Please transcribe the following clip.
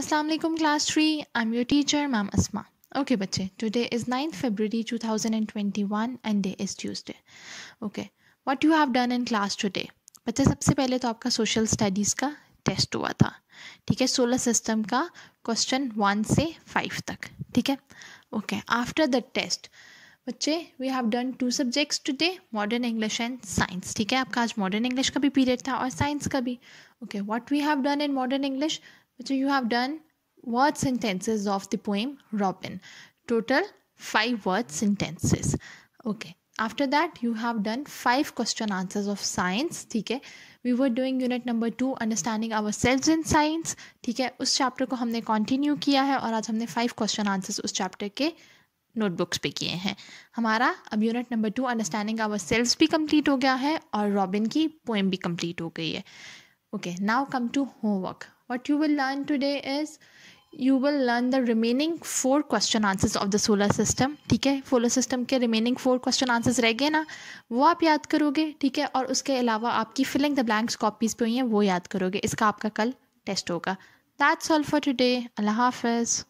अस्सलाम वालेकुम class three I am your teacher ma'am Asma okay बच्चे today is ninth February thousand and day is Tuesday okay what you have done in class today बच्चे सबसे पहले तो आपका social studies का टेस्ट हुआ था ठीक है सोलर सिस्टम का क्वेश्चन वन से फाइव तक ठीक है ओके आफ्टर द टेस्ट बच्चे we have done two subjects today modern English and science ठीक है आपका आज मॉडर्न इंग्लिश का भी पीरियड था और साइंस का भी okay what we have done in modern English which you have done word sentences of the poem Robin. Total five word sentences. Okay after that you have done five question answers of science ठीक है we were doing unit number two understanding ourselves in science ठीक है उस chapter को हमने continue किया है और आज हमने फाइव क्वेश्चन आंसर्स उस चैप्टर के नोटबुक्स पे किए हैं हमारा अब unit number two understanding ourselves भी कंप्लीट हो गया है और रॉबिन की पोएम भी कंप्लीट हो गई है okay now come to homework What you will learn today is you will learn the remaining four question answers of the solar system ठीक है सोलर सिस्टम के रिमेनिंग फोर क्वेश्चन आंसर्स रह गए ना वो आप याद करोगे ठीक है और उसके अलावा आपकी फिलिंग द ब्लैंक्स कॉपीज़ पे हुई हैं वो याद करोगे इसका आपका कल टेस्ट होगा दैट्स ऑल फॉर टुडे अल्लाह हाफिज़